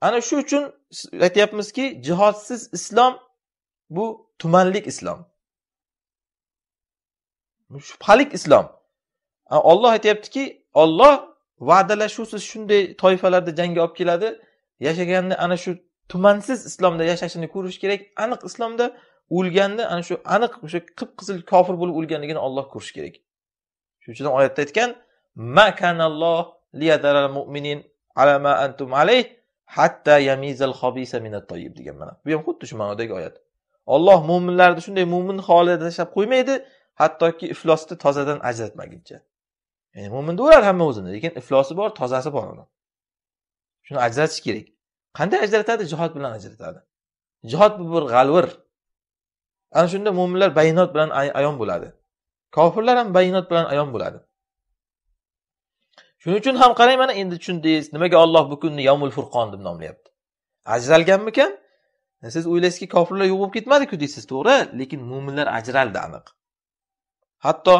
ana shu uchun aytyapmizki jihodsiz islom bu tumanlik islom shubhalik islom olloh aytyaptiki olloh va'dalashuvsiz shunday toifalarni jangga olib keladi yashaganni ana shu tumansiz islomda yashashini ko'rish kerak aniq islomda o'lganda ana shu aniq o'sha qip qizil kofir bo'lib o'lganligini olloh ko'rishi kerak shuning uchun oyatda aytgan liyadaral mu'minin ala ma antum alayh hatta yamizal minat toyib degan mana bu ham xuddi shu ma'nodagi oyat olloh mo'minlarni shunday mo'min holida tashlab qo'ymaydi hattoki iflosni tozadan ajratmaguncha ya'ni mo'min bo'ladi hamma o'zini lekin iflosi bor tozasi bor uni shuni ajratish kerak qanday ajratadi jihod bilan ajratadi jihod bu bir g'alvir ana shunda mo'minlar bayonot bilan ayon bo'ladi kofirlar ham bayonot bilan ayon bo'ladi shuning uchun ham qarang mana endi tushundingiz nimaga olloh bu kunni yomul furqon deb nomlayapti ajralganmikan e, siz o'ylaysizki kofirlar yo'q bo'lib ketmadiku deysiz to'g'ri lekin mo'minlar ajraldi aniq hatto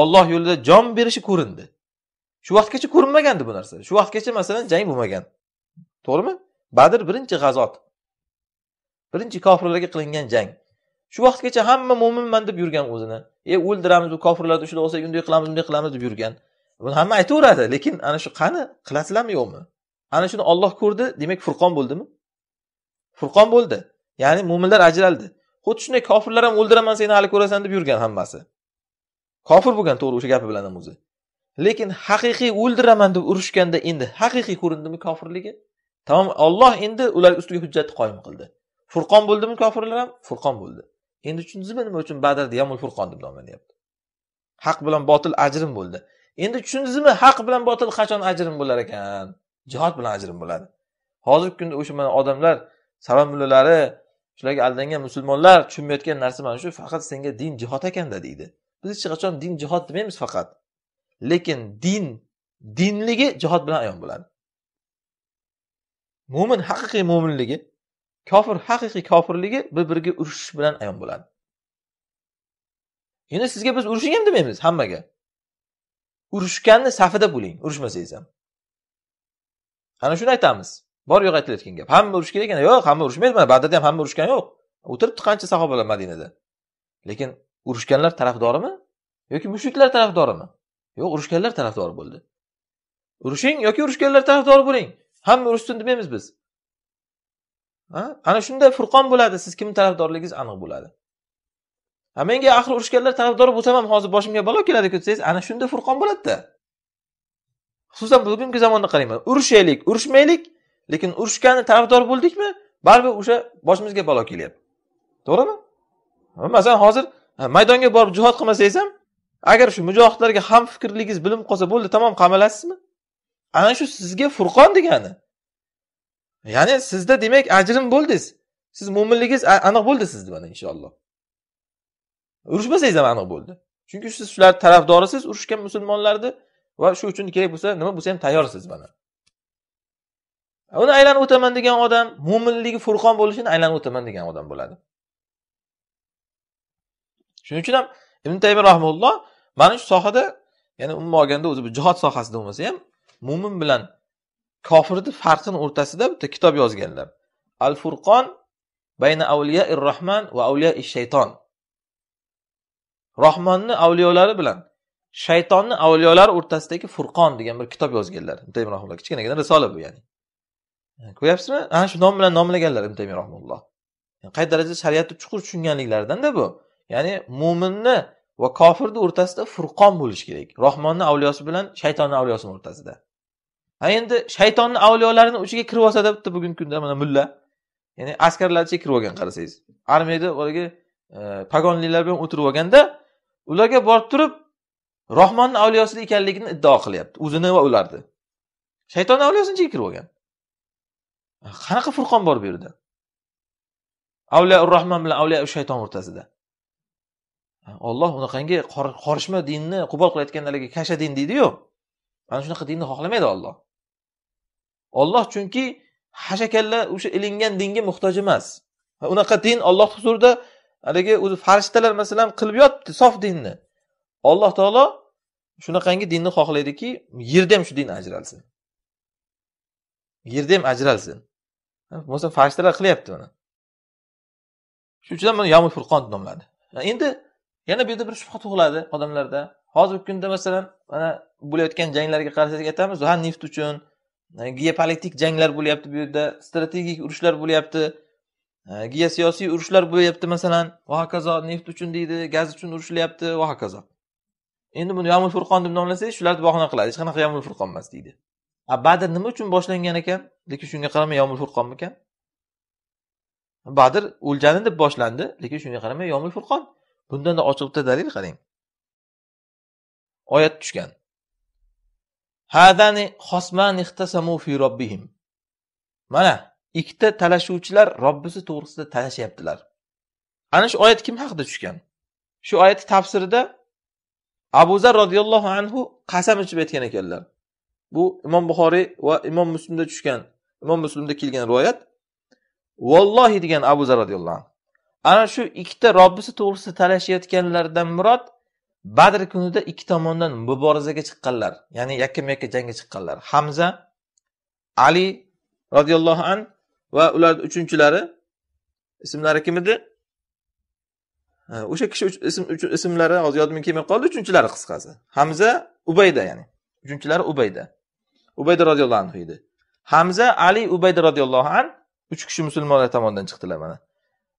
olloh yo'lida jon berishi ko'rindi shu vaqtgacha ko'rinmagandi bu narsa shu vaqtgacha masalan jang bo'lmagan to'g'rimi badr birinchi g'azot birinchi kofirlarga qilingan jang shu vaqtgacha hamma mo'minman deb yurgan o'zini e o'ldiramiz bu kofirlarni ushlab olsak unday qilamiz bunday qilamiz deb yurgan buni hamma aytaveradi lekin ana shu qani qilasizlarmi yo'qmi ana shuni olloh ko'rdi demak furqon bo'ldimi furqon bo'ldi ya'ni mo'minlar ajraldi xuddi shunday kofirlar ham o'ldiraman seni hali ko'rasan deb yurgan hammasi kofir bo'lgan to'g'ri o'sha gapi bilan ham o'zi lekin haqiqiy o'ldiraman deb urushganda endi haqiqiy ko'rindimi kofirligi Tamom, Alloh endi ular ustiga hujjatni qoyim qildi. Furqon bo'ldimi kofirlar ham? Furqon bo'ldi. Endi tushundingizmi nima uchun badr yamul furqon deb nomlanyapti? Haq bilan botil ajrim bo'ldi. Endi tushundingizmi haq bilan botil qachon ajrim bo'lar ekan? Jihod bilan ajrim bo'ladi. Hozirgi kunda o'sha mana odamlar, salom mullalari, shularga aldangan musulmonlar tushunmayotgan narsa mana shu faqat senga din jihod ekanda deydi. Biz hech qachon din jihod demaymiz faqat. Lekin din dinligi jihod bilan ayon bo'ladi. mo'min haqiqiy mo'minligi kofir haqiqiy kofirligi bir biriga urushish bilan ayon bo'ladi endi sizga biz urushing ham demaymiz hammaga urushganni safida bo'ling urushmasangiz ham ana shuni aytamiz bor yo'q aytilayotgan gap hamma urush kerak yo'q hamma urushmaydi mana badrda ham hamma urushgani yo'q o'tiribdi qancha sahobalar madinada lekin urushganlar tarafdorimi yoki mushriklar tarafdorimi yo'q urushganlar tarafdori bo'ldi urushing yoki urushganlar tarafdori bo'ling hamma urushsin demaymiz biz ana shunda furqon bo'ladi siz kimni tarafdorligingiz aniq bo'ladi a menga axir urushganlar tarafdori bo'lsam ham hozir boshimga balo keladiku desangiz ana shunda furqon bo'ladida xususan bugungi zamonni qarayman urushaylik urushmaylik lekin urushgani tarafdor bo'ldikmi baribir o'sha boshimizga balo kelyapti to'g'rimi masalan hozir maydonga borib jihod qilmasangiz ham agar shu mujohidlarga hamfikrligingiz bilinib qolsa bo'ldi tamom qamalasizmi ana shu sizga furqon degani ya'ni sizda demak ajrim bo'ldingiz siz mo'minligingiz aniq bo'ldi sizni mana inshaalloh urushmasangiz ham aniq bo'ldi chunki siz shular tarafdorisiz urushgan musulmonlarni va shu uchun kerak bo'lsa nima bo'lsa ham tayyorsiz mana uni aylanib o'taman degan odam mo'minligi furqon bo'lishini aylanib o'taman degan odam bo'ladi shuning uchun ham ibn taymiy rahimulloh mana shu sohada ya'ni umuman olganda o'zi bu jihod sohasida bo'lmasa ham mo'min bilan kofirni farqini o'rtasida bitta kitob yozganlar al furqon bayna avliyai rohman va avliyai shayton rohmonni avliyolari bilan shaytonni avliyolari o'rtasidagi furqon degan bir kitob yozganlar kichkinagina risola bu ya'ni ko'ryapsizmi ana shu nom bilan nomlaganlar qay darajada shariatni chuqur tushunganliklaridan-da bu ya'ni mo'minni va kofirni o'rtasida furqon bo'lishi kerak rohmonni avliyosi bilan shaytonni avliyosini o'rtasida ha endi shaytonni avliyolarini uchiga kirib olsa debdi bugungi kunda mana mulla ya'ni askarlarcha kirib olgan qarasangiz armiyada boyagi e, pagonlilar bilan o'tirib olganda ularga borib turib rohmonni avliyosida ekanligini iddao qilyapti o'zini va ularni shaytonni avliyosini ichiga kirib olgan qanaqa furqon bor bu yerda avliya rohmon bilan avliya shayton o'rtasida olloh unaqangi qorishma dinni qabul qilayotganlarga kasha din deydiyu mana shunaqa dinni xohlamaydi olloh Alloh chunki hashakalla o'sha ilingan dinga muhtoj emas va unaqa din Alloh huzurida haligi o'zi farishtalar masalan qilib yotibdi sof dinni alloh taolo shunaqangi dinni xohlaydiki yerda ham shu din ajralsin yerda ham ajralsin bo'lmasa farishtalar qilyapti buni shuning uchun ham buni yomul furqon deb nomladi endi yana bu yerda bir shubha tug'iladi odamlarda hozirgi kunda masalan mana bo'layotgan janglarga qarasak aytamiz ha neft uchun geopolitik janglar bo'lyapti bu yerda strategik urushlar bo'lyapti geosiyosiy urushlar bo'lyapti masalan va hokazo neft uchun deydi gaz uchun urushlayapti va hokazo endi buni yomul furqon deb nomlasangiz shularni bahona qiladi hech qanaqa yomul furqon emas deydi a badr nima uchun boshlangan ekan lekin shunga qaramay yomul furqonmikan badr o'ljani deb boshlandi lekin shunga qaramay yomul furqon bundanda ochiqda dalil qarang oyat tushgan hadani xosman ixtasamu fi robbihim mana ikkita talashuvchilar robbisi to'g'risida talashyaptilar ana shu oyat kim haqida tushgan shu oyatni tafsirida abu zar roziyallohu anhu qasam ichib aytgan ekanlar bu imom buxoriy va imom muslimda tushgan imom muslimda kelgan rivoyat vollohi degan abu zar roziyallohu anhu ana shu ikkita robbisi to'g'risida talashayotganlardan murod badr kunida ikki tomondan muborazaga chiqqanlar ya'ni yakkama yakka jangga chiqqanlar hamza ali roziyallohu an va ularni uchinchilari ismlari kim edi o'sha kishi ism ismlari hozir yodimga kelmay qoldi uchinchilari qisqasi hamza ubayda ya'ni uchinchilari ubayda ubayda roziyallohu anhu edi hamza ali ubayda roziyallohu an uch kishi musulmonlar tomonidan chiqdilar mana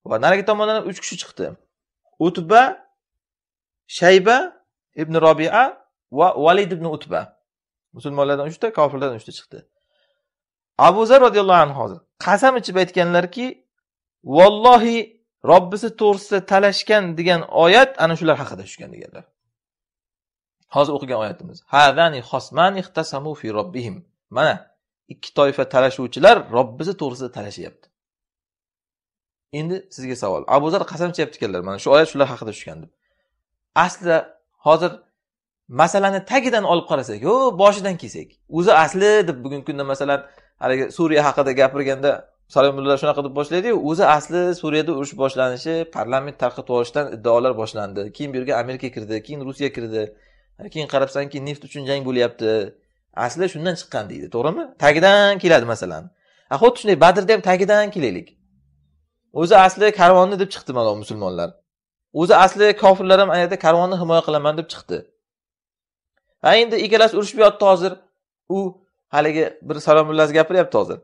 va narigi tomondan uch kishi chiqdi utba shayba ibn robia va valid ibn utba musulmonlardan uchta kofirlardan uchta chiqdi abu zar roziyallohu anhu hozir qasam ichib aytganlarki vallohi robbisi to'g'risida talashgan degan oyat ana shular haqida tushgan deganlar hozir o'qigan oyatimiz mana ikki toifa talashuvchilar robbisi to'g'risida talashyapti endi sizga savol abu zar qasam ichyapti ekanlar mana shu oyat shular haqida tushgan deb aslida hozir masalani tagidan olib qarasak yo boshidan kelsak o'zi asli deb bugungi kunda masalan haligi suriya haqida gapirganda salomulla shunaqa deb boshlaydiyu o'zi asli suriyada urush boshlanishi parlament tarqatib yuborishdan iddaolar boshlandi keyin bu yerga amerika kirdi keyin rusiya kirdi keyin qarabsanki neft uchun jang bo'lyapti asli shundan chiqqan deydi to'g'rimi tagidan keladi masalan xuddi shunday badrda ham tagidan kelaylik o'zi asli karvonni deb chiqdi mana musulmonlar o'zi asli kofirlar ham ayerda karvonni himoya qilaman deb chiqdi ha endi ikkalasi urushib yotdi hozir u haligi bir salomullas gapiryapti hozir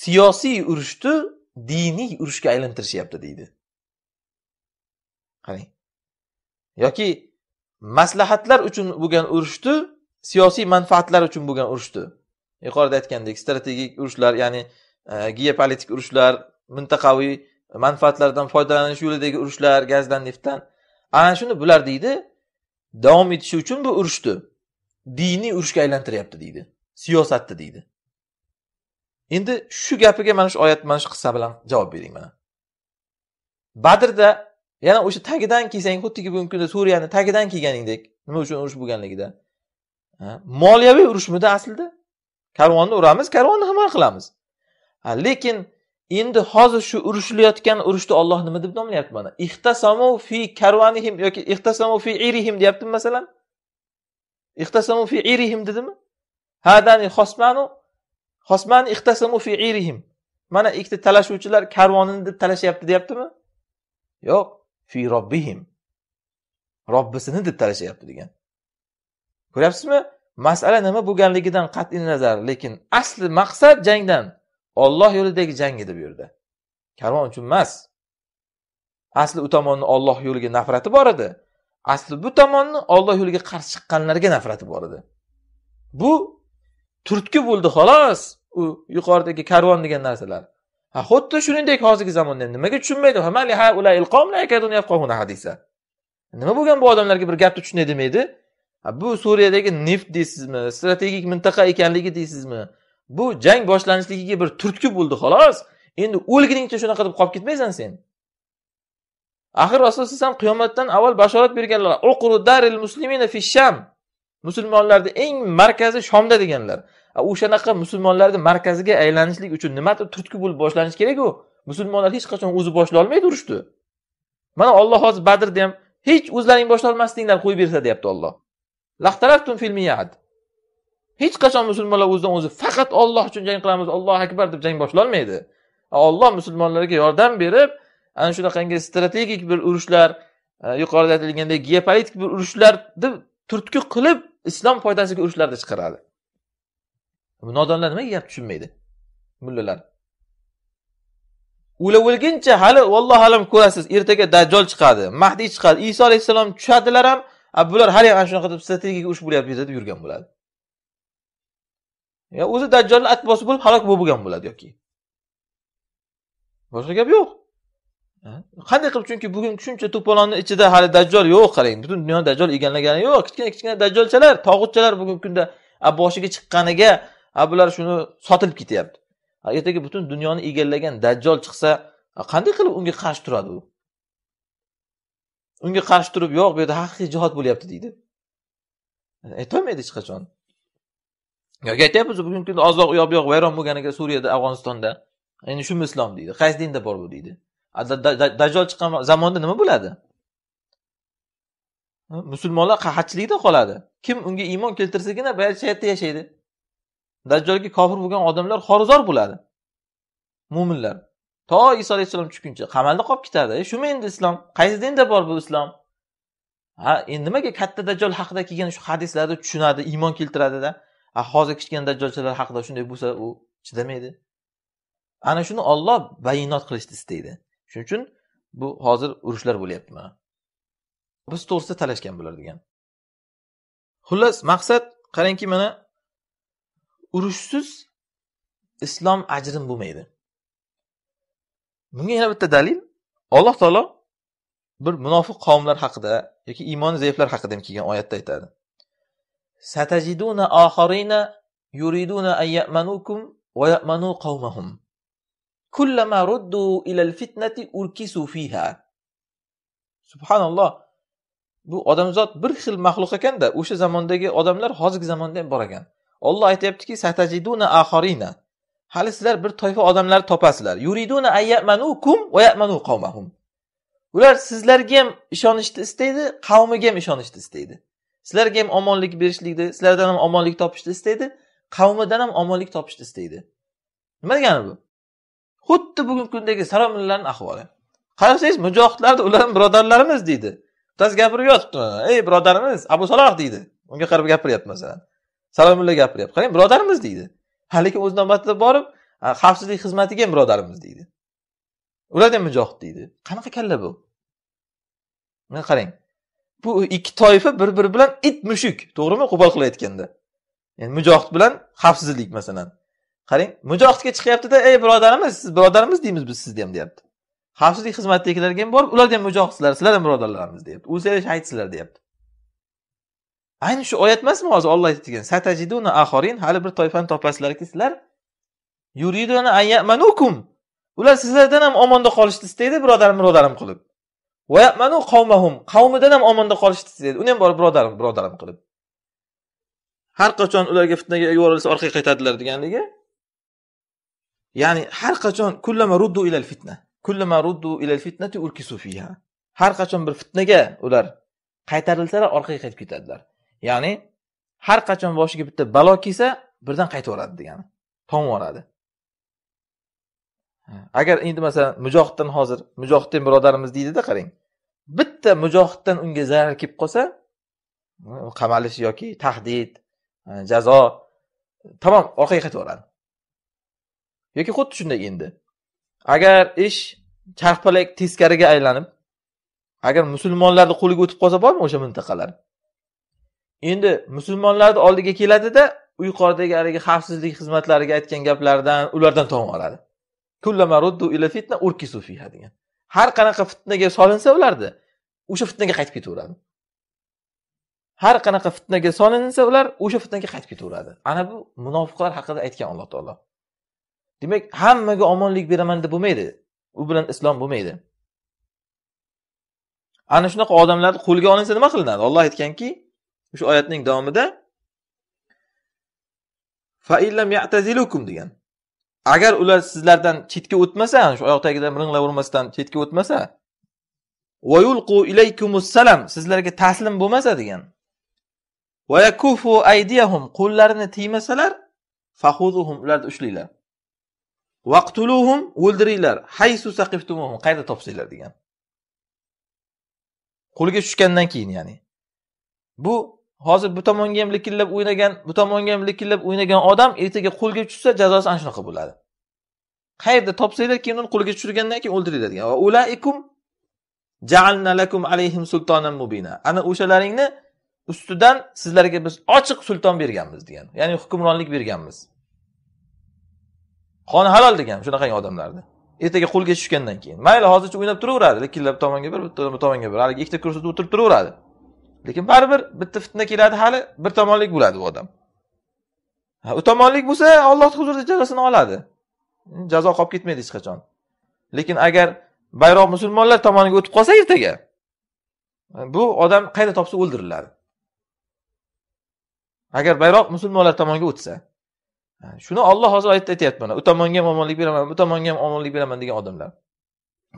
siyosiy urushni diniy urushga aylantirishyapti deydi qarang yoki maslahatlar uchun bo'lgan urushni siyosiy manfaatlar uchun bo'lgan urushni yuqorida aytgandek strategik urushlar ya'ni e, geopolitik urushlar mintaqaviy manfaatlardan foydalanish yo'lidagi urushlar gazdan neftdan ana shuni bular deydi davom etishi uchun bu urushni diniy urushga aylantiryapti deydi siyosatni deydi endi shu gapiga mana shu oyat mana shu qissa bilan javob bering mana badrda yana o'sha tagidan kelsang xuddiki bugungi kunda suriyani tagidan kelganingdek nima uchun urush bo'lganligida moliyaviy urushmidi aslida karvonni uramiz karvonni himoya qilamiz lekin Endi hozir shu urushlayotgan urushni Alloh nima deb nomlayapti mana? Ixtasamu fi karvanihim yoki ixtasamu fi irihim deyaptimi masalan? Ixtasamu fi irihim dedimi? Hadani xosmanu xosman ixtasamu fi irihim. Mana ikkita talashuvchilar karvonini deb talashyapti deyaptimi? Yo'q, fi robbihim. Robbisini deb talashyapti degan. Ko'ryapsizmi? Masala nima bo'lganligidan qat'iy nazar, lekin asli maqsad jangdan Alloh yo'lidagi jang edi bu yerda karvon uchun emas asli u tomonni Alloh yo'liga nafrati bor edi asli bu tomonni Alloh yo'liga qarshi chiqqanlarga nafrati bor edi bu turtki bo'ldi xolos u yuqoridagi karvon degan narsalar ha xuddi shuningdek hozirgi zamonda nimaga tushunmaydi nima bo'lgan bu odamlarga bir gapni tushunay demaydi bu suriyadagi neft deysizmi strategik mintaqa ekanligi deysizmi bu jang boshlanishligiga bir turtki bo'ldi xolos endi o'lguningcha shunaqa deb qolib ketmaysan sen axir rasululloh alayhivasallam qiyomatdan avval bashorat berganlar daril muslimina fi sham musulmonlarni eng markazi shomda deganlar o'shanaqa musulmonlarni markaziga aylanishlik uchun nima deb turtki bo'lib boshlanishi kerak musulmonlar hech qachon o'zi boshlay olmaydi urushni mana Alloh hozir badrda ham hech o'zlaring boshlolmasdinglar qo'yib bersa deyapti Alloh. fil miyad. hech qachon musulmonlar o'zidan o'zi faqat olloh uchun jang qilamiz ollohu akbar deb jang boshlolmaydi olloh musulmonlarga yordam berib ana shunaqangi strategik bir urushlar e, yuqorida aytilgandek geopolitik bir urushlarni turtki qilib islom foydasiga urushlarni chiqaradi bu nodonlar nimaga gap tushunmaydi mullalar o'lguncha hali vallohu alam ko'rasiz ertaga dajjol chiqadi mahdiy chiqadi iso alayhissalom tushadilar ham bular hali ham ana shunaqa deb strategik urush bo'lyapmiz deb yurgan bo'ladi o'zi dajjolni atbosi bo'lib halok bo'lgan bo'ladi yoki boshqa gap yo'q qanday qilib chunki bugun shuncha to'polonni ichida hali dajjol yo'q qarang butun dunyoni dajjol egallagani yo'q kichkina kichkina dajjolchalar tog'utchalar bugungi kunda boshiga chiqqaniga bular shuni sotilib ketyapti ertaga butun dunyoni egallagan dajjol chiqsa qanday qilib unga qarshi turadi u unga qarshi turib yo'q bu yerda haqiqiy jihod bo'lyapti deydi aytolmaydi hech qachon yoki aytyapmiz bugungi kunda ozroq u yoq bu yoq vayron bo'lganiga suriyada afg'onistonda endi shumi islom deydi qaysi dinda bor bu deydi dajjol chiqqan zamonda nima bo'ladi musulmonlar qahatchilikda qoladi kim unga iymon keltirsagina bu yerda yashaydi dajjolga kofir bo'lgan odamlar xorizor bo'ladi mo'minlar to iso alayhissalom tushguncha qamalda qolib ketadi e, shumi endi islom qaysi dinda bor bu islom ha endi nimaga katta dajjol haqida kelgan shu hadislarda tushunadi iymon keltiradida a hozir kichkina dajjolchalar haqida shunday bo'lsa u chidamaydi ana shuni olloh bayonot qilishni istaydi shuning uchun bu hozir urushlar bo'lyapti mana biz to'g'risida talashgan bular degan xullas maqsad qarangki mana urushsiz islom ajrim bo'lmaydi bunga yana bitta dalil alloh taolo bir munofiq qavmlar haqida yoki iymoni zaiflar haqida ham kelgan oyatda aytadi satajiduna oxirina yuriduna an ya'manukum va ya'manu qawmahum kullama ruddu ila fitnati urkisu fiha subhanalloh bu odamzod bir xil maxluq ekanda o'sha zamondagi odamlar hozirgi zamonda ham bor ekan olloh aytyaptiki satajiduna axorina hali sizlar bir toifa odamlarni topasizlar yuriduna ayyamanukum va yamanu qavmahum ular sizlarga ham ishonishni istaydi qavmiga ham ishonishni istaydi sizlarga ham omonlik berishlikni sizlardan ham omonlik topishni istaydi qavmidan ham omonlik topishni istaydi nima degani bu xuddi bugungi kundagi saromillarni ahvoli qarasangiz mujohidlarni ular ham birodarlarimiz deydi bittasi gapirib yotibdi ey birodarimiz abu saloh deydi unga qarab gapiryapti masalan salomulla gapiryapti qarang birodarimiz deydi ha lekin o'z navbatida borib xavfsizlik xizmatiga ham birodarimiz deydi ular ham mujohid deydi qanaqa kalla bu qarang bu ikki toifa bir biri bilan it mushuk to'g'rimi qo'pol qilayotganda ya'ni mujohid bilan xavfsizlik masalan qarang mujohidga chiqyaptida ey birodarimiz siz birodarimiz deymiz biz sizni ham deyapti xavfsizlik xizmatidagilarga ham borib ular ham mujohidsizlar sizlar ham birodarlarimiz deyapti u sizlar shahidsizlar deyapti ayni shu oyat emasmi hozir olloh aytadigan satajiduna ahorin hali bir toifani topasizlarki sizlar ular sizlardan ham omonda qolishni istaydi birodarim birodarim qilib qavmidan ham omonda qolishni dedi uni ham bor birodarim birodarim qilib har qachon ularga fitnaga yuborilsa orqaga qaytadilar deganligi ya'ni har qachon kullama ruddu ilal fitna kullama ruddu ilal fitnati urkisu fiha har qachon bir fitnaga ular qaytarilsalar orqaga qaytib ketadilar ya'ni har qachon boshiga bitta balo kelsa birdan qaytib yuboradi degani yuboradi agar endi masalan mujohiddan hozir mujohiddan birodarimiz deydida qarang bitta mujohiddan unga zarar kelib qolsa qamalish yoki tahdid e, jazo tamom orqaga qaytib yuboradi yoki xuddi shunday endi agar ish charxpalak teskariga aylanib agar musulmonlarni qo'liga o'tib qolsa bormi o'sha mintaqalar endi musulmonlarni oldiga keladida u yuqoridagi haligi xavfsizlik xizmatlariga aytgan gaplaridan ulardan tovun oladi degan har qanaqa fitnaga solinsa ularni o'sha fitnaga qaytib ketaveradi har qanaqa fitnaga solinsa ular o'sha fitnaga qaytib ketaveradi ana bu munofiqlar haqida aytgan alloh taolo demak hammaga omonlik beraman deb bo'lmaydi u bilan islom bo'lmaydi ana shunaqa odamlar qo'lga olinsa nima qilinadi olloh aytganki o'sha oyatning davomida degan agar ular sizlardan chetga o'tmasa shu oyoq tagidan ringlar urmasdan chetga o'tmasa vayulqu ilaykumussalam sizlarga taslim bo'lmasa degan vayakufu aydiyahum qo'llarini tiymasalar fahuzuhum ularni ushlanglar vaqtuluhum o'ldiringlar haysu saqiftumuhum qayerda topsanglar degan qo'lga tushgandan keyin ya'ni bu hozir bu tomonga ham likillab o'ynagan bu tomonga ham likillab o'ynagan odam ertaga qo'lga tushsa jazosi ana shunaqa bo'ladi qayerda topsanglar keyin uni qo'lga tushirgandan keyin o'ldiringlar degan alayhim mubina ana o'shalaringni ustidan sizlarga biz ochiq sulton berganmiz degan ya'ni hukmronlik berganmiz qoni halol degan shunaqangi odamlarni ertaga qo'lga tushgandan keyin mayli hozircha o'ynab turaveradi likillab tomonga bir bu tomonga bir haligi ikkita kursida o'tirib turaveradi lekin baribir bitta fitna keladi hali bir tomonlik bo'ladi u odam ha u tomonlik bo'lsa ollohni huzurida jazosini oladi hmm, jazo qolib ketmaydi hech qachon lekin agar bayroq musulmonlar tomoniga o'tib qolsa ertaga bu odam qayerda topsa o'ldiriladi agar bayroq musulmonlar tomoniga o'tsa shuni olloh hozir oyatda aytyapti mana u tomonga ham omonlik beraman bu tomonga ham omonlik beraman degan odamlar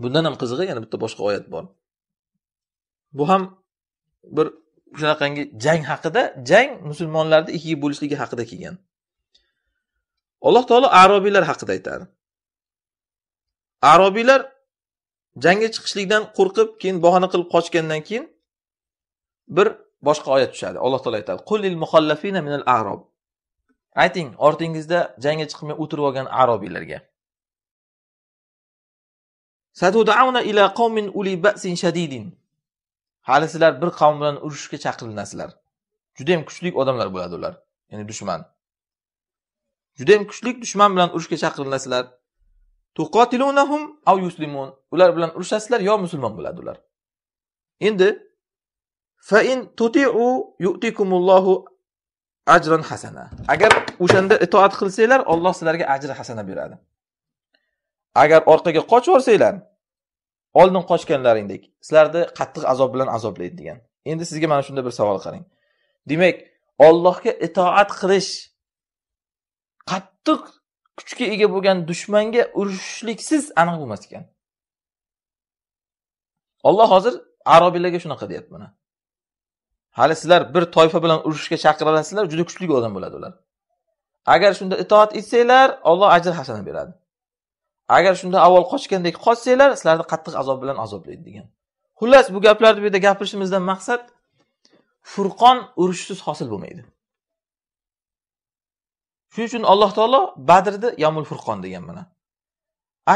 bundan ham qizig'i yana bitta boshqa oyat bor bu ham bir shunaqangi jang haqida jang musulmonlarni ikkiga bo'lishligi haqida kelgan alloh taolo arobiylar haqida aytadi arobiylar jangga chiqishlikdan qo'rqib keyin bahona qilib qochgandan keyin bir boshqa oyat tushadi alloh taolo aytadi qulil muhallafina minal arob ayting ortingizda jangga chiqmay o'tirib olgan arobiylarga ila qawmin uli ba'sin shadidin hali sizlar bir qavm bilan urushga chaqirilasizlar judayam kuchli odamlar bo'ladi ular ya'ni dushman judayam kuchli dushman bilan urushga chaqirilasizlar yuslimun ular bilan urushasizlar yo musulmon bo'ladi ular endi fain yutikumullohu ajron hasana agar o'shanda itoat qilsanglar olloh sizlarga ajr hasana beradi agar orqaga qochib yuborsanglar oldin qochganlaringdek sizlarni qattiq azob bilan azoblaydi degan endi sizga mana shunda bir savol qarang demak ollohga itoat qilish qattiq kuchga ega bo'lgan dushmanga urushishliksiz aniq bo'lmas ekan olloh hozir arobiylarga shunaqa deyapti mana hali sizlar bir toifa bilan urushishga chaqirilasizlar juda kuchli odam bo'ladi ular agar shunda itoat etsanglar olloh ajr hasana beradi agar shundan avval qochgandek qochsanglar sizlarni qattiq azob bilan azoblaydi degan xullas bu gaplarni bu yerda gapirishimizdan maqsad furqon urushsiz hosil bo'lmaydi shuning uchun alloh taolo badrni yamul furqon degan mana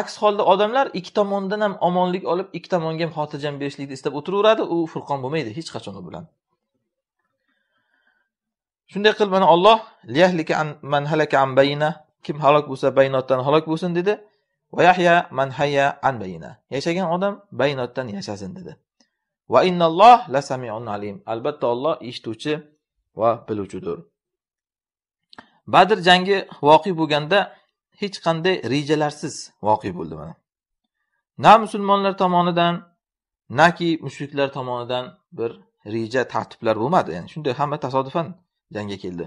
aks holda odamlar ikki tomondan ham omonlik olib ikki tomonga ham xotirjam berishlikni istab o'tiraveradi u furqon bo'lmaydi hech qachon u bilan shunday qilib mana olloh kim halok bo'lsa baynotdan halok bo'lsin dedi va yahya man hayya an bayina yashagan odam bayinotdan yashasin dedi va innalloh la samiun alim albatta olloh eshituvchi va biluvchidir badr jangi voqe bo'lganda hech qanday rejalarsiz voqe bo'ldi mana na musulmonlar tomonidan naki mushriklar tomonidan bir reja tartiblar bo'lmadi ya'ni shunday hamma tasodifan jangga keldi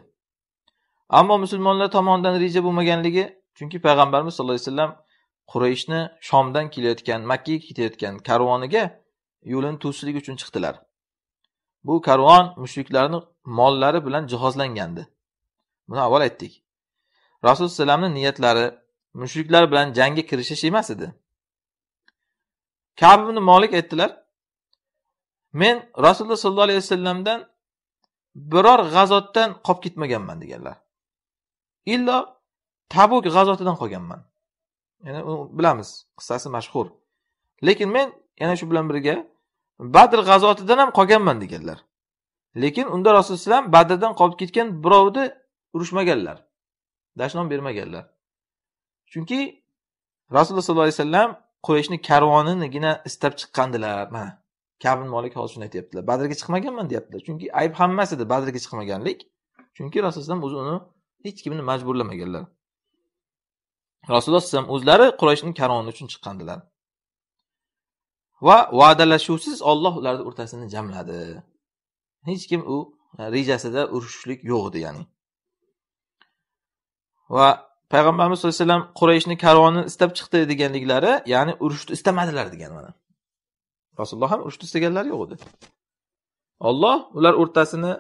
ammo musulmonlar tomonidan reja bo'lmaganligi chunki payg'ambarimiz sallallohu alayhi vasallam Qurayshni Shomdan kelayotgan, Makkaga ketayotgan karvoniga yo'lini to'sishlik uchun chiqdilar. Bu karvon mushriklarning mollari bilan jihozlangandi. Buni avval aytdik. Rasul alayhivasallamni niyatlari mushriklar bilan jangga kirishish emas edi. Ka'b ibn aytdilar: "Men Rasululloh sollallohu alayhi vasallamdan biror g'azotdan qolib ketmaganman" deganlar. Illo Tabuk g'azotidan qolganman. Yana uni bilamiz, qissasi mashhur. Lekin men yana shu bilan birga Badr g'azotidan ham qolganman deganlar. Lekin unda Rasululloh Badrdan qolib ketgan birovni urushmaganlar. Dashnom bermaganlar. Chunki Rasululloh sollallohu alayhi vasallam Qurayshni karvoninigina istab chiqqandilar. Mana kabi molik Malik hozir shuni aytyaptilar Badrga chiqmaganman deyaptilar. Chunki ayb hammasida Badrga chiqmaganlik. Chunki Rasululloh o'zi uni hech kimni majburlamaganlar. rasululloh alayhisalom o'zlari qurayshning karvoni uchun chiqqandilar va va'dalashuvsiz olloh ularni o'rtasini jamladi hech kim u rejasida urushishlik yo'q edi ya'ni va payg'ambarimiz sallallohu alayhi vasallam qurayshni karvonini istab chiqdi deganliklari ya'ni urushni istamadilar degan mana rasululloh ham urushni istaganlari yo'q edi olloh ular o'rtasini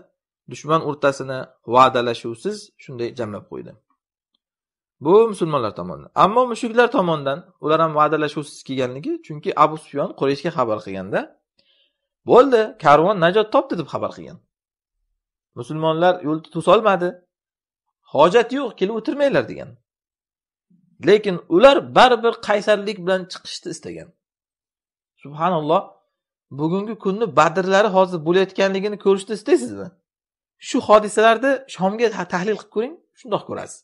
dushman o'rtasini va'dalashuvsiz shunday jamlab qo'ydi Bu musulmonlar tomonidan. Ammo mushuklar tomonidan ular ham va'dalashuvsiz kelganligi, chunki Abu Sufyon Qurayshga xabar qilganda bo'ldi, karvon najot topdi deb xabar qilgan. Musulmonlar yo'lni to'solmadi. Hojat yo'q, kelib o'tirmanglar degan. Lekin ular baribir qaysarlik bilan chiqishni istagan. Subhanalloh, bugungi kunni Badrlari hozir bo'layotganligini ko'rishni istaysizmi? Shu hodisalarni Shomga tahlil qilib ko'ring, shundoq ko'rasiz.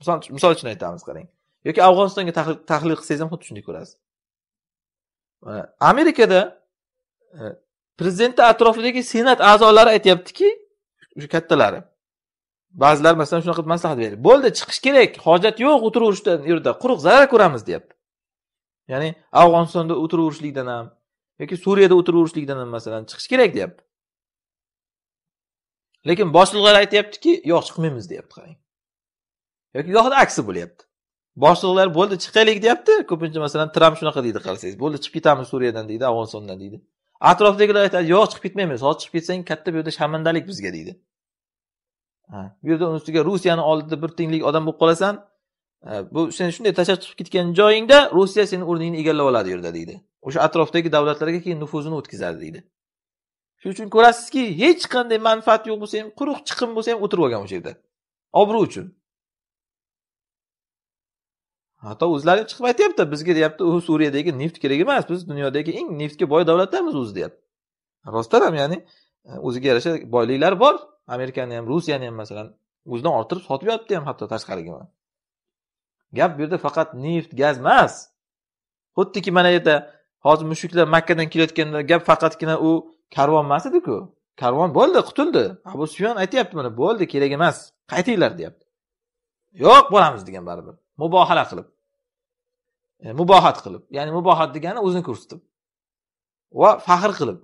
misol uchun aytamiz qarang yoki afg'onistonga tahlil qilsangiz ham xuddi shunday ko'rasiz amerikada e, prezidentni atrofidagi senat a'zolari aytyaptiki o'sha kattalari ba'zilar masalan shunaqa maslahat berdi bo'ldi chiqish kerak hojat yo'q o'tiraverishdan yerda quruq zarar ko'ramiz deyapti ya'ni afg'onistonda o'tiraverishlikdan ham yoki suriyada o'tiraverishlikdan ham masalan chiqish kerak deyapti lekin boshliqlar aytyaptiki yo'q chiqmaymiz deyapti qarang yoki gohida aksi bo'lyapti boshliqlar bo'ldi chiqaylik deyapti ko'pincha masalan tramp shunaqa deydi qarasangiz bo'ldi chiqib ketamiz suriyadan deydi afg'onistondan deydi atrofdagilar aytadi yo'q chiqib ketmaymiz hozir chiqib ketsang katta bu yerda sharmandalik bizga deydi bu yerda uni ustiga rusiyani oldida bir tenglik odam bo'lib qolasan e, bu sen shunday tashlab chiqib ketgan joyingda rossiya seni o'rningni egallab oladi u yerda deydi o'sha atrofdagi davlatlarga keyin nufuzini o'tkazadi deydi shuning uchun ko'rasizki hech qanday manfaat yo'q bo'lsa ham quruq chiqim bo'lsa ham o'tirib olgan o'sha yerda obro' uchun hatto o'zlari chiqib aytyapti bizga deyapti u suriyadagi neft kerak emas biz dunyodagi eng neftga boy davlatlarmiz o'zi deyapti rostdan ham ya'ni e, o'ziga yarasha boyliklar bor amerikani ham rusiyani ham masalan o'zidan orttirib sotib yotibdi ham hatto tashqariga gap bu yerda faqat neft gaz emas xuddiki mana yerda hozir mushuklar makkadan kelayotganda gap faqatgina u karvon emas ediku karvon bo'ldi qutuldi abu sufyon aytyapti mana bo'ldi kerak emas qaytinglar deyapti yo'q boramiz degan baribir mubohala qilib e, mubohat qilib ya'ni mubohat degani o'zini ko'rsatib va faxr qilib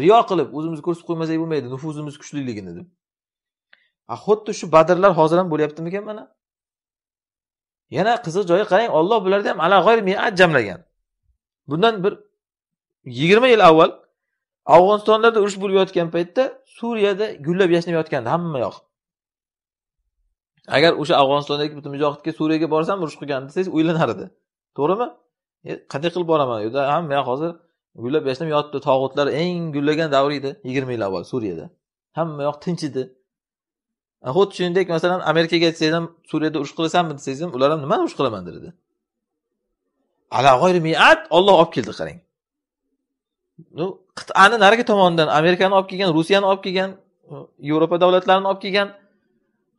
riyo qilib o'zimizni ko'rsatib qo'ymasak bo'lmaydi nufuzimiz kuchliligini deb xuddi shu badrlar hozir ham bo'lyaptimikan mana yana qiziq joyi qarang olloh bularni ham ala miat jamlagan bundan bir yigirma yil avval afg'onistonlarda urush bo'lib yotgan paytda suriyada gullab yashnab yotgandi hamma yoq agar o'sha afg'onistondagi butun mujohidga suriyaga borsam urush qilgan desangiz o'ylanar edi to'g'rimi e, qanday qilib boraman u yerda ham hozir gullab yashnab yotibdi tog'utlar eng gullagan davr edi yigirma yil avval suriyada hamma yoq tinch edi xuddi shuningdek masalan amerikaga aytsangiz ham suriyada urush qilasanmi desangiz ham ular ham nimani urush qilaman dedi ala miat olloh olib keldi qarang ну qit'ani narigi tomonidan amerikani olib kelgan rossiyani olib kelgan yevropa davlatlarini olib kelgan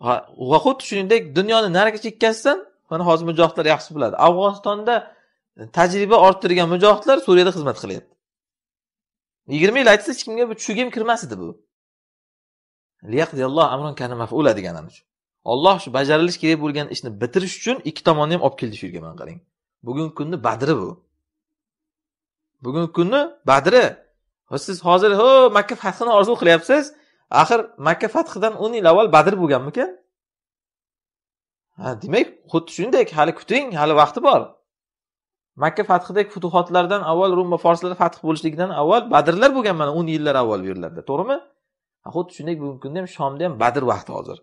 va xuddi shuningdek dunyoni narigi chekkasidan mana hozir mujohidlar yaxshi biladi afg'onistonda tajriba orttirgan mujohidlar suriyada xizmat qilyapti yigirma yil aytsa hech kimga bu ham kirmas edi bu mafula degani ana shu olloh shu bajarilishi kerak bo'lgan ishni bitirish uchun ikki tomonni ham olib keldi shu yerga mana qarang bugungi kunni badri bu bugungi kunni badri siz hozir ho makka fathini orzu qilyapsiz axir makka fathidan o'n yil avval badr bo'lganmikan demak xuddi shunday hali kuting hali vaqti bor makka fathidagi futuhotlardan avval rum va forslar fath bo'lishligidan avval badrlar bo'lgan mana o'n yillar avval bu yerlarda to'g'rimi xuddi shunday bugungi kunda ham shomda ham badr vaqti hozir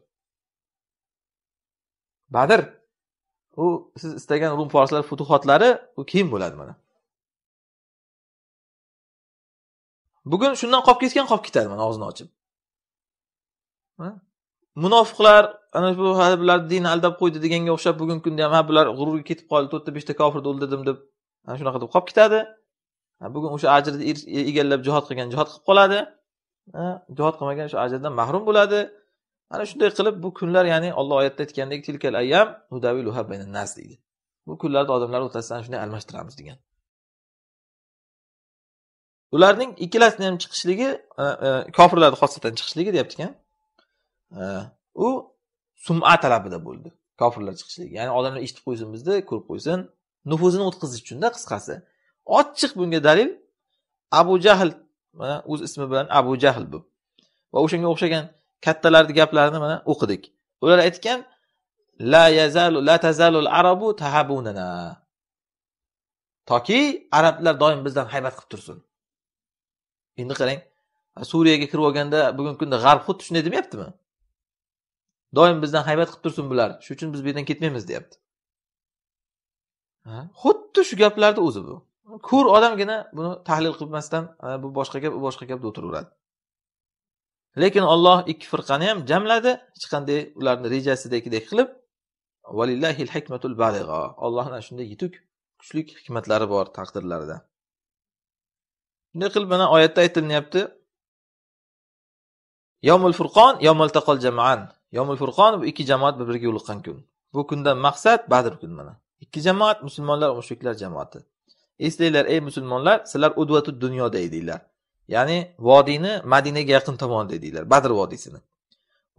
badr u siz istagan rum forslar futuhotlari u keyin bo'ladi mana bugun shundan qolib ketgan qolib ketadi mana og'zini ochib munofiqlar ana shu bular dinni aldab qo'ydi deganga o'xshab bugungi kunda ham ha bular g'ururga ketib qoldi to'rtta beshta kofirni o'ldirdim deb ana shunaqa deb qolib ketadi bugun o'sha ajrni er, e, egallab jihod qilgan jihod qilib qoladi jihod qilmagan o'sha ajrdan mahrum bo'ladi ana shunday qilib bu kunlar ya'ni olloh oyatda aytgandek tilkal ayyam nas deydi bu kunlarni odamlar o'rtasida ana shunday almashtiramiz degan ularning ikkalasini ham chiqishligi e, e, kofirlarni xosatan chiqishligi deyapti ekan u suma talabida bo'ldi kofirlar chiqishligi ya'ni odamlar eshitib qo'ysin bizni ko'rib qo'ysin nufuzini o'tkazish uchunda qisqasi ochiq bunga dalil abu jahl mana o'z ismi bilan abu jahl bu va o'shanga o'xshagan kattalarni gaplarini mana o'qidik ular aytgan la yazalu la tazalul arabu tahabunana toki arablar doim bizdan haybat qilib tursin endi qarang suriyaga kirib olganda bugungi kunda g'arb xuddi shunday demayaptimi Doim bizdan haybat qilib tursin bular. shuning uchun biz bu yerdan ketmaymiz, deyapti. Xuddi shu gaplarni o'zi bu. Ko'r odamgina buni tahlil qilmasdan bu boshqa gap, bu boshqa gap deb o'tiraveradi. Lekin Alloh ikki firqani ham jamladi, hech qanday ularni rejasidagidek qilib valillahil hikmatul baligha. shunday yetuk, kuchli hikmatlari bor taqdirlarida. Shunday qilib mana oyatda aytilyapti. Yawmul furqon, yawmal taqol jam'an. Yomul Furqon bu ikki jamoat bir-biriga yo'liqqan kun. Bu kundan maqsad Badr kuni mana. Ikki jamoat musulmonlar va mushriklar jamoati. Eslanglar ey musulmonlar, sizlar udvatu dunyoda edinglar. Ya'ni vodiyni Madinaga yaqin tomonda edinglar, Badr vodiysini.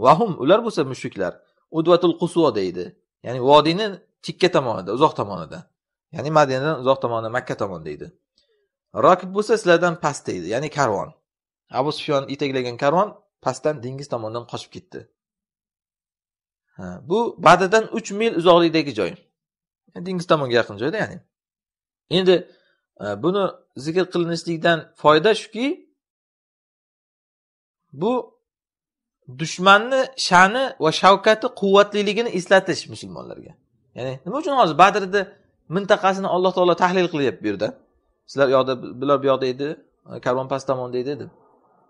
Vahum ular bo'lsa mushriklar udvatul qusvoda edi. Ya'ni vodiyni chekka tomonida, uzoq tomonida. Ya'ni Madinadan uzoq tomonda, Makka tomonda edi. Rokib bo'lsa sizlardan pastda edi, ya'ni karvon. Abu Sufyon yetaklagan karvon pastdan dengiz tomondan qochib ketdi. bu badadan uch mil uzoqlikdagi joy dengiz tomonga yaqin joyda ya'ni endi e, buni zikr qilinishlikdan foyda shuki bu dushmanni sha'ni va shavkati quvvatliligini eslatish musulmonlarga ya'ni nima uchun hozir badrni mintaqasini alloh taolo tahlil qilyapti bu yerda sizlar u yoqda bular bu yoqda edi e, karvonpas tomonda edi deb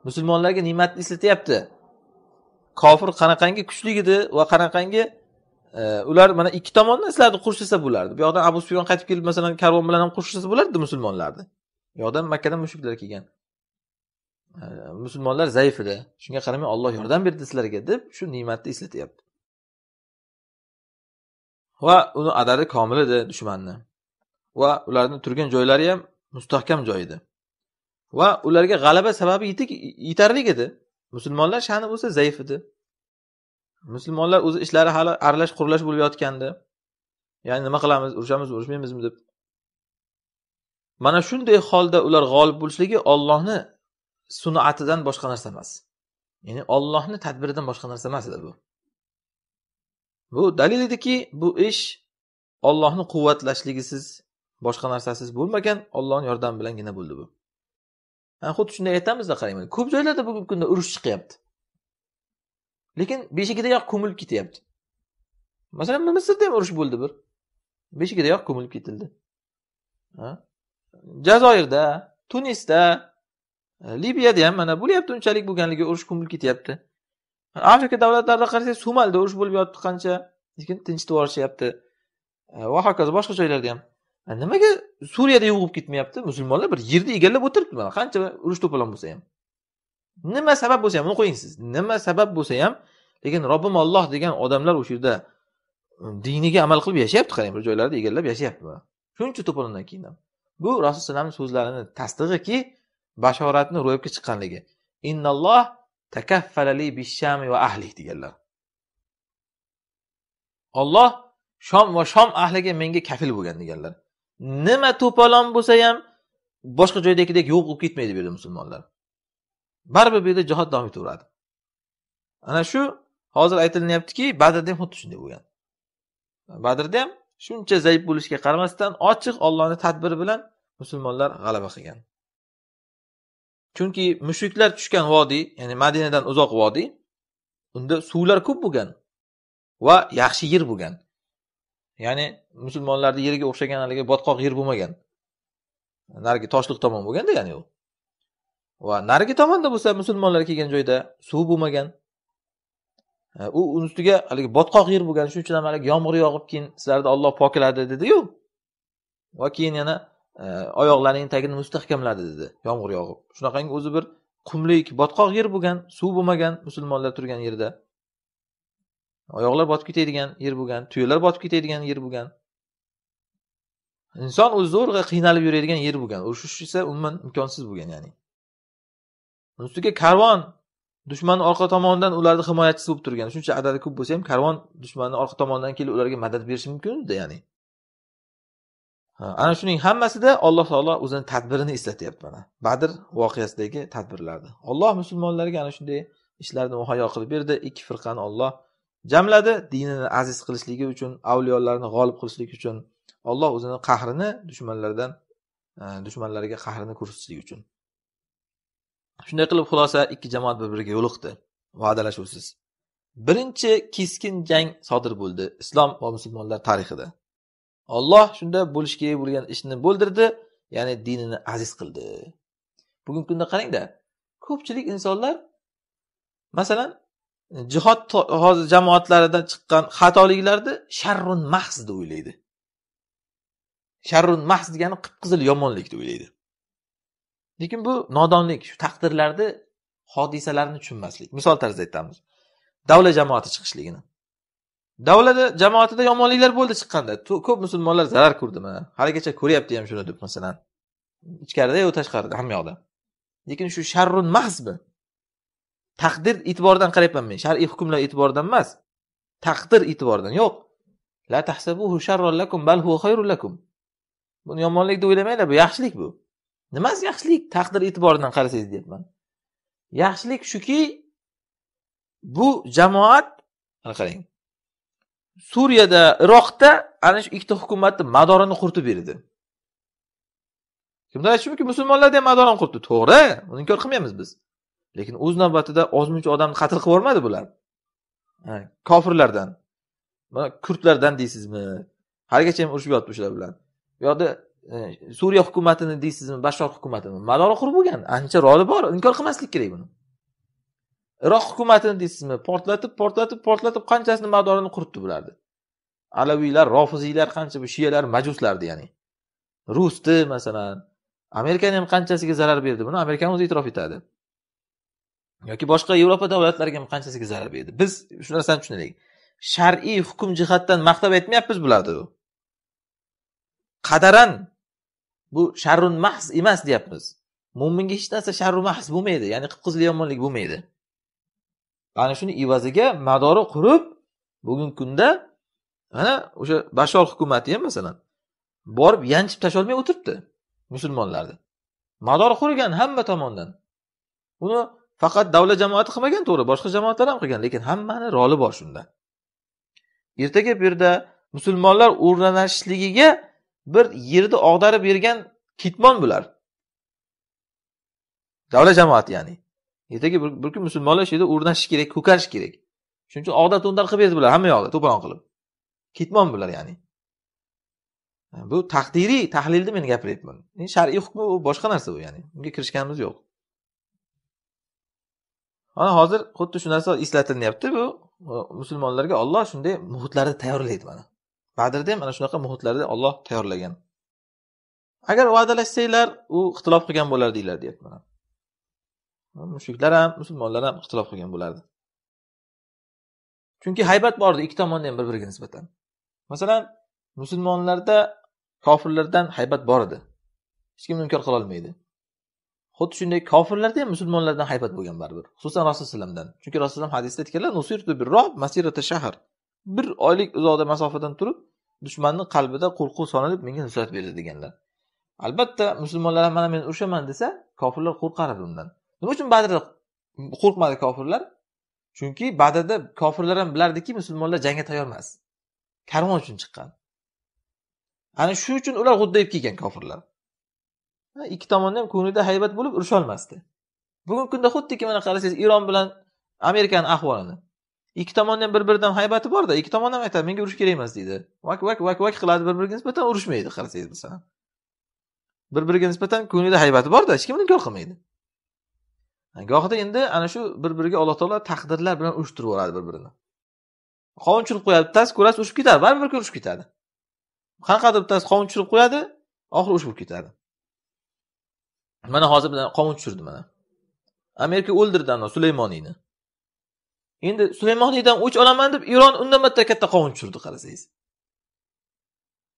musulmonlarga ne'matni eslatyapti kofir qanaqangi kuchli edi va qanaqangi e, ular mana ikki tomonni sizlarni qurshasa bo'lardi bu yoqdan abu sufyon qaytib kelib masalan karvon bilan ham qurshasa bo'lardi musulmonlarni bu yoqdan makkadan mushuklar kelgan e, musulmonlar zaif edi shunga qaramay olloh yordam berdi sizlarga deb shu ne'matni eslatyapti va uni adadi komil edi dushmanni va ularni turgan joylari ham mustahkam joy edi va ularga g'alaba sababi yetarli edi musulmonlar sha'ni bo'lsa zaif edi musulmonlar o'zi ishlari hali aralash qurlash bo'lib yotgandi ya'ni nima qilamiz urushamizmi urushmaymizmi deb mana shunday holda ular g'olib bo'lishligi ollohni sunatidan boshqa narsa emas ya'ni ollohni tadbiridan boshqa narsa emas edi bu bu dalil ediki bu ish ollohni quvvatlashligisiz boshqa narsasiz bo'lmagan ollohni yordami bilangina bo'ldi bu xuddi shunday aytamizda qarang ko'p joylarda bugungi kunda urush chiqyapti lekin beshigidayoq ko'milib ketyapti masalan misrda ham urush bo'ldi bir beshigidayoq ko'milib ketildi jazoirda tunisda e, libiyada ham mana bo'lyapti unchalik bo'lganligi urush ko'milib ketyapti afrika davlatlarida qarasak somalida urush bo'lib yotibdi qancha lekin tinchitib yuborishyapti e, va hokazo boshqa joylarda ham nimaga suriyada yo'qolib ketmayapti musulmonlar bir yerni egallab o'tiribdi mana qancha urush to'polon bo'lsa ham nima sabab bo'lsa ham uni qo'ying siz nima sabab bo'lsa ham lekin robbim olloh degan odamlar o'sha yerda diniga amal qilib yashayapti qarang bir joylarni egallab yashayapti mana shuncha to'polondan keyin ham bu rasululloh alayhi so'zlarini tasdig'iki bashoratni ro'yobga chiqqanligi innalloh takaffalali bishami va ahli deganlar olloh shom va shom ahliga menga kafil bo'lgan deganlar nima to'polon ham boshqa joydagidek yo'q bo'lib ketmaydi bu yerda musulmonlar baribir bu yerda jihod davom etaveradi ana shu hozir aytilinyaptiki badrda ham xuddi shunday bo'lgan badrda ham shuncha zaif bo'lishiga qaramasdan ochiq ollohni tadbiri bilan musulmonlar g'alaba qilgan chunki mushriklar tushgan vodiy ya'ni madinadan uzoq vodiy unda suvlar ko'p bo'lgan va yaxshi yer bo'lgan ya'ni musulmonlarni yeriga o'xshagan haligi botqoq yer bo'lmagan narigi toshliq tomon bo'lganda ya'ni u va narigi tomonda bo'lsa musulmonlar kelgan joyda suv bo'lmagan e, u ustiga haligi botqoq yer bo'lgan shuning uchun ham haligi yomg'ir yog'ib keyin sizlarni olloh pokladi dediyu va keyin yana e, oyoqlaringni tagini mustahkamladi dedi yomg'ir yog'ib shunaqangi o'zi bir qumlik botqoq yer bo'lgan suv bo'lmagan musulmonlar turgan yerda oyoqlar botib ketadigan yer bo'lgan tuyalar botib ketadigan yer bo'lgan inson o'zi zo'rg'a qiynalib yuradigan yer bo'lgan urushish esa umuman imkonsiz bo'lgan ya'ni ustiga karvon dushmanni orqa tomonidan ularni himoyachisi bo'lib turgan shuncha adadi ko'p bo'lsa ham karvon dushmanni orqa tomonidan kelib ularga madad berishi mumkin edi ya'ni ana shuning hammasida alloh taolo o'zini tadbirini eslatyapti mana badr voqeasidagi tadbirlarni olloh musulmonlarga ana shunday ishlarni muhayyo qilib berdi ikki firqani olloh Jamladi dinini aziz qilishligi uchun, avliyolarni g'olib qilishligi uchun, Alloh o'zini qahrini dushmanlardan e, dushmanlariga qahrini ko'rsatishlik uchun. Shunday qilib xulosa ikki jamoat bir-biriga yo'liqdi. Va'dalashuvsiz. Birinchi keskin jang sodir bo'ldi islom va musulmonlar tarixida. Alloh shunda bo'lishi kerak bo'lgan ishni bo'ldirdi, ya'ni dinini aziz qildi. Bugungi kunda qarangda, ko'pchilik insonlar masalan jihod hozir jamoatlaridan chiqqan xatoliklarni sharrun mahz deb o'ylaydi sharrun mahz degani qip qizil yomonlik deb o'ylaydi lekin bu nodonlik shu taqdirlarni hodisalarni tushunmaslik misol tarzida aytamiz davla jamoati chiqishligini davlat jamoatida yomonliklar bo'ldi chiqqanda ko'p musulmonlar zarar ko'rdi mana haligacha ko'ryapti ham shuni deb masalan ichkarida yo tashqarida hamma yoqda lekin shu sharrun mahzmi taqdir e'tibordan qarayapman men shar'iy hukmlar e'tiboridan emas taqdir e'tibordan yo'q la tahsabuhu sharron lakum bal huwa khayrun lakum buni yomonlik deb o'ylamanglar bu yaxshilik bu nimasi yaxshilik taqdir e'tiboridan qarasangiz deyapman yaxshilik shuki bu jamoat ana qarang suriyada iroqda ana shu ikkita hukumatni madorini quritib berdi kimdir aytishi mumkin musulmonlarda ham madorini quritdi to'g'ri uni inkor qilmaymiz biz lekin o'z navbatida ozmuncha odamni qatl qilib yubormadi bular kofirlardan mana kurdlardan deysizmi haligacha ham urushib yotibdi o'shalar bilan bu yoqda e, suriya hukumatini deysizmi bashor hukumatini malol qurib bo'lgan ancha roli bor inkor qilmaslik kerak buni iroq hukumatini deysizmi portlatib portlatib portlatib qanchasini madorini quritdi bularni alaviylar rofiziylar qancha bu shiyalar majuslarni ya'ni rusni masalan amerikani ham qanchasiga zarar berdi buni amerikani o'zi e'tirof etadi yoki boshqa yevropa davlatlariga ham qanchasiga zarar berdi biz shu narsani tushunaylik shar'iy hukm jihatdan maqtab aytmayapmiz bularni qadaran bu sharrun mahz emas deyapmiz mo'minga hech narsa sharru mahz bo'lmaydi ya'ni qizil yomonlik bo'lmaydi ana shuni evaziga madori qurib bugungi kunda mana o'sha bashor hukumati ham masalan borib yanchib tasholmay o'tiribdi musulmonlarni madori qurigan hamma tomondan uni faqat davlat jamoati qilmagan to'g'ri boshqa jamoatlar ham qilgan lekin hammani roli bor shunda ertaga bu yerda musulmonlar o'rnashishligiga bir yerni og'darib bergan kitmon bular davlat jamoati ya'ni ertaga bir kun musulmonlar shu yerda o'rnashishi kerak ko'karish kerak shuning uchun og'dar to'ndar qilib berdi bular hamma yoqda to'polon qilib ketmon bular ya'ni bu taqdiriy tahlilni men gapiryapman shar'iy hukmi u boshqa narsa u ya'ni unga kirishganimiz yo'q mana hozir xuddi shu narsa eslatilyapti bu musulmonlarga olloh shunday muhitlarni tayyorlaydi mana badrda ham mana shunaqa muhitlarda olloh tayyorlagan agar va'dalashsanglar u ixtilof qilgan bo'lardinglar deyapti mana mushriklar ham musulmonlar ham ixtilof qilgan bo'lardi chunki haybat bor edi ikki tomonda ham bir biriga nisbatan masalan musulmonlarda kofirlardan haybat bor edi hech kim inkor qilolmaydi xuddi shunday kofirlarda ham musulmonlardan haybat bo'lgan baribir xususan rasulullohdan chunki rasululloh hadisda aytganlar shahar bir oylik uzoqda masofadan turib dushmanni qalbida qo'rquv solinib menga nusrat berdi deganlar albatta musulmonlar ham mana men urishaman desa kofirlar qo'rqardi undan nima uchun badrda qo'rqmadi kofirlar chunki badrda kofirlar ham bilardiki musulmonlar jangga tayyor emas karvon uchun chiqqan ana shu uchun ular g'uddayib kelgan kofirlar ikki tomonni ham ko'nglida haybat bo'lib urusholmasdi bugungi kunda xuddiki mana qarasangiz iron bilan amerikani ahvolini ikki tomonni ham bir biridan haybati borda ikki tomon ham aytadi menga urush kerak emas deydi vak vak vak vak qiladi bir biriga nisbatan urushmaydi qarasangiz masalan bir biriga nisbatan ko'nglida haybati borda hech kim inkor qilmaydi gohida endi ana shu bir biriga alloh taolo taqdirlar bilan urushtirib yuboradi bir birini qovun tushirib qo'yadi bittasi ko'rasiz urushib ketadi baribir urushib ketadi qanaqadir bittasi qovun tushirib qo'yadi oxiri urush bo'lib ketadi mana hozir bilan qovun tushirdi mana amerika o'ldirdi ana sulaymoniyni endi sulaymoniydan o'ch olaman deb eron undan bitta katta qovun tushirdi qarasangiz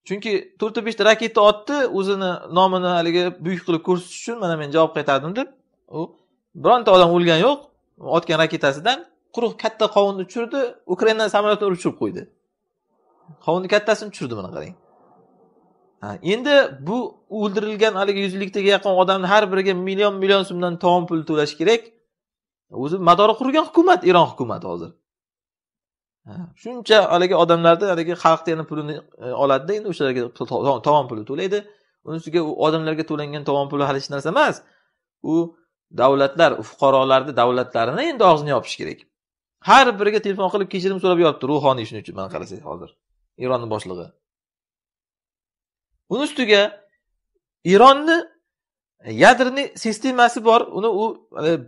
chunki to'rtta beshta raketa otdi o'zini nomini haligi buyuk qilib ko'rsatish uchun mana men javob qaytardim deb u bironta odam o'lgani yo'q otgan raketasidan quruq katta qovunni tushirdi ukrainani samolyotini urib tushirib qo'ydi qovunni kattasini tushirdi mana qarang endi bu o'ldirilgan haligi yuz elliktaga yaqin odamni har biriga million million so'mdan tovon pul to'lash kerak o'zi madori qurgan hukumat eron hukumati hozir shuncha haligi odamlarni haligi xalqni yana pulini e, oladida endi o'shalarga tovon puli to'laydi uni ustiga u odamlarga to'langan tovon puli hali hech narsa emas u davlatlar fuqarolarni davlatlarini endi og'zini yopish kerak har biriga telefon qilib kechirim so'rab yuribdi ruhoniy shuning uchun mana qarasangiz hozir eronni boshlig'i Uni ustiga Ironni yadroniy sistemasi bor, uni u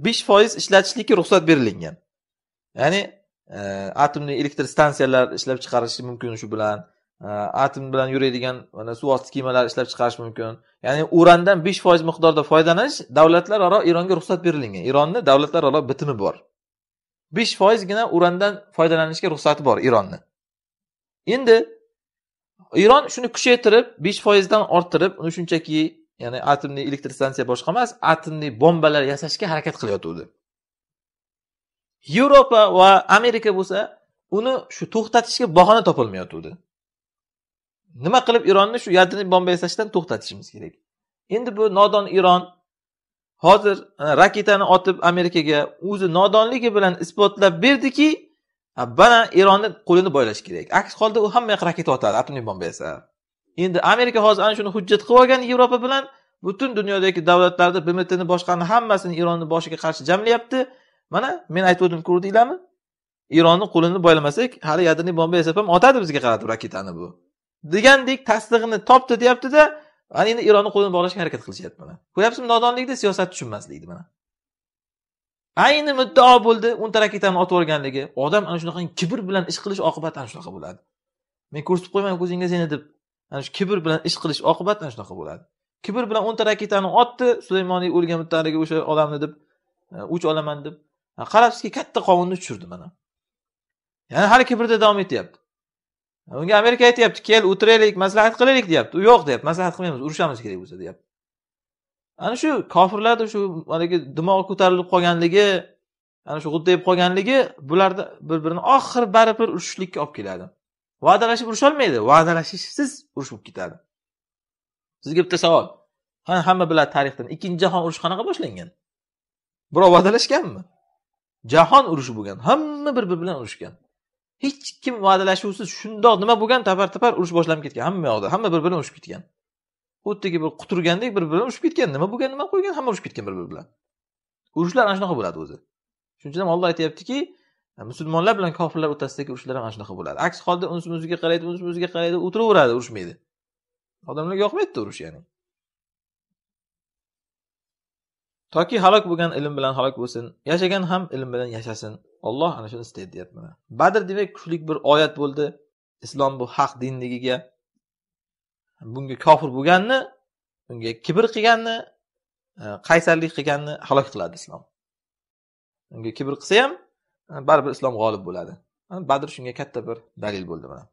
5% e, ishlatishlikka ruxsat berilgan. Ya'ni e, atomli elektr stansiyalar ishlab chiqarishi mumkin shu bilan. E, atom bilan yuradigan mana suv osti kemalari ishlab chiqarish mumkin ya'ni urandan besh foiz miqdorda foydalanish davlatlararo eronga ruxsat berilgan eronni davlatlararo bitimi bor besh foizgina urandan foydalanishga ruxsati bor eronni endi Iron shuni kuchaytirib 5% dan orttirib uni shunchaki ya'ni atomli elektr stansiya boshqa emas atomli bombalar yasashga harakat qilayotgandi yevropa va amerika bo'lsa uni shu to'xtatishga bahona topilmayotgandi nima qilib ironni shu yadroniy bomba yasashdan to'xtatishimiz kerak endi bu nodon iron hozir raketani otib amerikaga o'zi nodonligi bilan isbotlab berdiki mana eronni qo'lini boylash kerak aks holda u hamma yoqqa raketa otadi atomniy bomba esa endi amerika hozir ana shuni hujjat qilib olgan yevropa bilan butun dunyodagi davlatlarni bmtni boshqani hammasini eronni boshiga qarshi jamlayapti mana men aytib o'tdim ko'rdinglarmi eronni qo'lini boylamasak hali yadrniy bomba yasab ham otadi bizga qaratib raketani bu degandek tasdig'ini topdi deyaptida mana endi eronni qo'lini bog'lashga harakat qilishyapti mana ko'ryapsizmi nodonlikda siyosat tushunmaslikni mana ayni muddao bo'ldi o'nta raketani otib yuborganligi odam ana shunaqa kibr bilan ish qilish oqibati ana shunaqa bo'ladi men ko'rsatib qo'yman ko'zingga seni deb ana shu kibr bilan ish qilish oqibati ana shunaqa bo'ladi kibr bilan o'nta raketani otdi sulaymoniy o'lgan bitta haligi o'sha odamni deb o'ch e, olaman deb qarabsizki katta qovunni tushirdi mana yana hali kibrda davom etyapti unga amerika aytyapti kel o'tiraylik maslahat qilaylik deyapti u yo'q deyapti maslahat qilmaymiz urushamiz kerak bo'lsa deyapti ana shu kofirlarni shu haligi dimog'i ko'tarilib qolganligi ana shu g'uddayib qolganligi bularni bir birini oxiri baribir urushishlikka olib keladi va'dalashib urusholmaydi va'dalashishsiz urush bo'lib ketadi sizga bitta savol hamma biladi tarixdan ikkinchi jahon urushi qanaqa boshlangan birov va'dalashganmi jahon urushi bo'lgan hamma bir biri bilan urushgan hech kim va'dalashuvsiz shundoq nima bo'lgan tapar tapar urush boshlanib ketgan hamma yoqda hamma bir biri bilan urushib ketgan xuddiki bir quturgandek bir biri bilan urushib ketgan nima bo'lgan nima qo'ygan hamma urushib ketgan bir biri bilan urushlar ana shunaqa bo'ladi o'zi shuning uchun ham olloh aytyaptiki musulmonlar bilan kofirlar o'rtasidagi urushlar ham ana shunaqa bo'ladi aks holda unisi o'ziga qaraydi unisi o'ziga qaraydi o'tiraveradi urushmaydi odamlarga yoqmaydida urush ya'ni toki halok bo'lgan ilm bilan halok bo'lsin yashagan ham ilm bilan yashasin olloh ana shuni istaydi deyapti mana badr demak kuchlik bir oyat bo'ldi islom bu haq dinligiga bunga kofir bo'lganni unga kibr qilganni e, qaysarlik qilganni halok qiladi islom unga kibr qilsa ham e, baribir islom g'olib bo'ladi badr shunga katta bir dalil bo'ldi mana